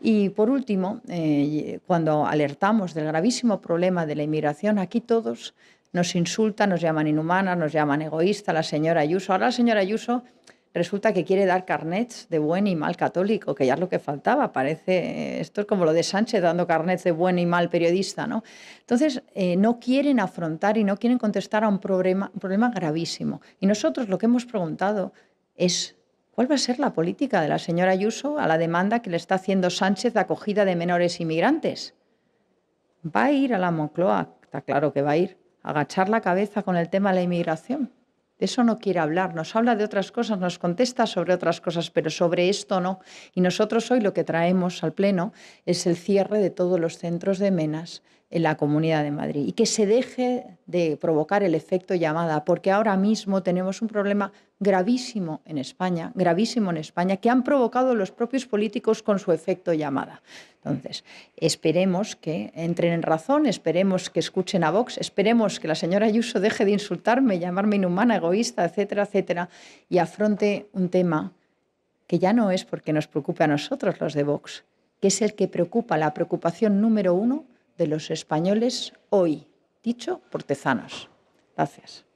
Y por último, eh, cuando alertamos del gravísimo problema de la inmigración, aquí todos nos insultan, nos llaman inhumanas, nos llaman egoísta, la señora Ayuso. Ahora la señora Ayuso resulta que quiere dar carnets de buen y mal católico, que ya es lo que faltaba, parece, eh, esto es como lo de Sánchez dando carnets de buen y mal periodista, ¿no? Entonces, eh, no quieren afrontar y no quieren contestar a un problema gravísimo. Y nosotros lo que hemos preguntado es ¿Cuál va a ser la política de la señora Ayuso a la demanda que le está haciendo Sánchez de acogida de menores inmigrantes? ¿Va a ir a la Moncloa? Está claro que va a ir. A agachar la cabeza con el tema de la inmigración. De eso no quiere hablar, nos habla de otras cosas, nos contesta sobre otras cosas, pero sobre esto no. Y nosotros hoy lo que traemos al Pleno es el cierre de todos los centros de menas en la Comunidad de Madrid y que se deje de provocar el efecto llamada, porque ahora mismo tenemos un problema gravísimo en España, gravísimo en España, que han provocado los propios políticos con su efecto llamada. Entonces, esperemos que entren en razón, esperemos que escuchen a Vox, esperemos que la señora Ayuso deje de insultarme, llamarme inhumana, egoísta, etcétera, etcétera, y afronte un tema que ya no es porque nos preocupe a nosotros los de Vox, que es el que preocupa la preocupación número uno de los españoles hoy, dicho por Gracias.